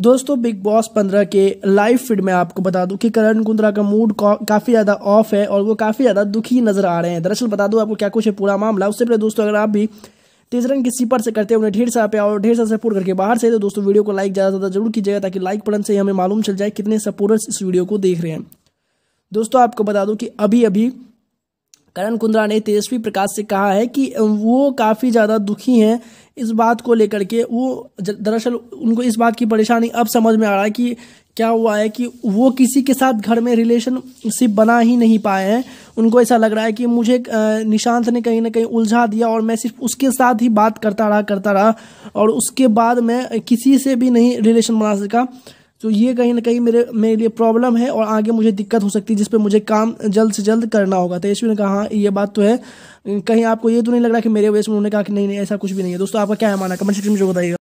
दोस्तों big boss पंद्रह के लाइव फीड में आपको बता दूं कि करण कुंद्रा का मूड काफ़ी ज़्यादा ऑफ है और वो काफ़ी ज़्यादा दुखी नजर आ रहे हैं दरअसल बता दूं आपको क्या कुछ है पूरा मामला उससे पहले दोस्तों अगर आप भी तीस की सीपर से करते हैं उन्हें ढेर सारा प्यार और ढेर सारा सपोर्ट करके बाहर से तो दोस्तों वीडियो को लाइक ज़्यादा ज़्यादा जरूर कीजिएगा ताकि लाइक पढ़ने से हमें मालूम चल जाए कितने सपोर्टर्स इस वीडियो को देख रहे हैं दोस्तों आपको बता दूँ कि अभी अभी करण कुंद्रा ने तेजस्वी प्रकाश से कहा है कि वो काफ़ी ज़्यादा दुखी हैं इस बात को लेकर के वो दरअसल उनको इस बात की परेशानी अब समझ में आ रहा है कि क्या हुआ है कि वो किसी के साथ घर में रिलेशनशिप बना ही नहीं पाए हैं उनको ऐसा लग रहा है कि मुझे निशांत ने कहीं ना कहीं उलझा दिया और मैं सिर्फ उसके साथ ही बात करता रहा करता रहा और उसके बाद मैं किसी से भी नहीं रिलेशन बना सका तो ये कहीं ना कहीं मेरे मेरे लिए प्रॉब्लम है और आगे मुझे दिक्कत हो सकती है जिस पर मुझे काम जल्द से जल्द करना होगा तेजस्वी तो ने कहा हाँ ये बात तो है कहीं आपको ये तो नहीं लग रहा कि मेरे वजह से उन्होंने कहा कि नहीं नहीं ऐसा कुछ भी नहीं है दोस्तों आपका क्या है माना कमेंट सेक्शन में जो बताइएगा